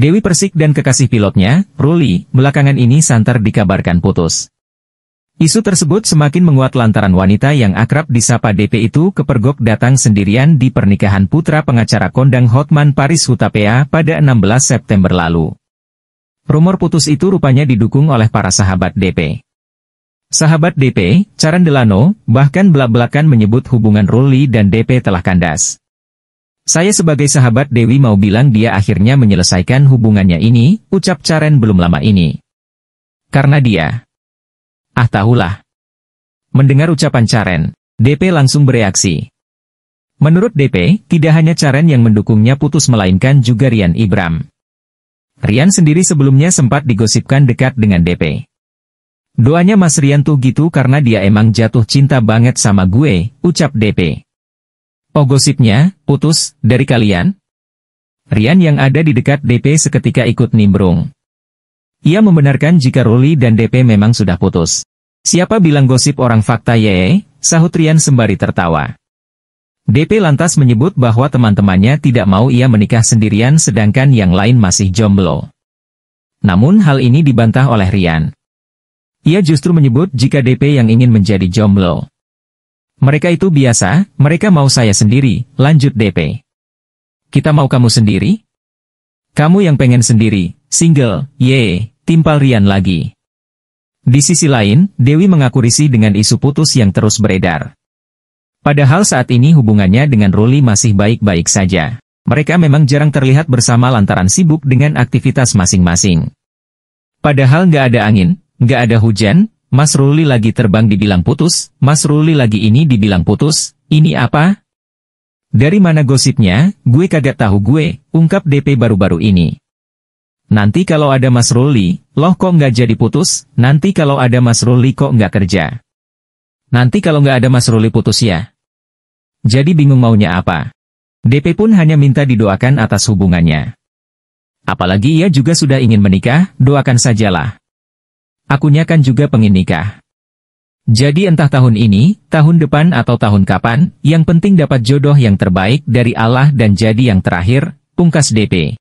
Dewi Persik dan kekasih pilotnya, Ruli, belakangan ini santer dikabarkan putus. Isu tersebut semakin menguat lantaran wanita yang akrab disapa DP itu kepergok datang sendirian di pernikahan putra pengacara kondang Hotman Paris Hutapea pada 16 September lalu. Rumor putus itu rupanya didukung oleh para sahabat DP. Sahabat DP, Caran Delano, bahkan belak-belakan menyebut hubungan Ruli dan DP telah kandas. Saya sebagai sahabat Dewi mau bilang dia akhirnya menyelesaikan hubungannya ini, ucap Caren belum lama ini. Karena dia. Ah tahulah. Mendengar ucapan Caren, DP langsung bereaksi. Menurut DP, tidak hanya Caren yang mendukungnya putus melainkan juga Rian Ibram. Rian sendiri sebelumnya sempat digosipkan dekat dengan DP. Doanya Mas Rian tuh gitu karena dia emang jatuh cinta banget sama gue, ucap DP. Oh gosipnya, putus, dari kalian? Rian yang ada di dekat DP seketika ikut nimbrung. Ia membenarkan jika Ruli dan DP memang sudah putus. Siapa bilang gosip orang fakta ye? Sahut Rian sembari tertawa. DP lantas menyebut bahwa teman-temannya tidak mau ia menikah sendirian sedangkan yang lain masih jomblo. Namun hal ini dibantah oleh Rian. Ia justru menyebut jika DP yang ingin menjadi jomblo. Mereka itu biasa, mereka mau saya sendiri, lanjut DP. Kita mau kamu sendiri? Kamu yang pengen sendiri, single, ye, timpal Rian lagi. Di sisi lain, Dewi mengaku risih dengan isu putus yang terus beredar. Padahal saat ini hubungannya dengan Ruli masih baik-baik saja. Mereka memang jarang terlihat bersama lantaran sibuk dengan aktivitas masing-masing. Padahal nggak ada angin, nggak ada hujan, Mas Ruli lagi terbang dibilang putus, Mas Ruli lagi ini dibilang putus, ini apa? Dari mana gosipnya, gue kagak tahu gue, ungkap DP baru-baru ini. Nanti kalau ada Mas Ruli, loh kok nggak jadi putus, nanti kalau ada Mas Ruli kok nggak kerja. Nanti kalau nggak ada Mas Ruli putus ya. Jadi bingung maunya apa. DP pun hanya minta didoakan atas hubungannya. Apalagi ia juga sudah ingin menikah, doakan sajalah akunya kan juga pengen nikah. Jadi entah tahun ini, tahun depan atau tahun kapan, yang penting dapat jodoh yang terbaik dari Allah dan jadi yang terakhir, pungkas DP.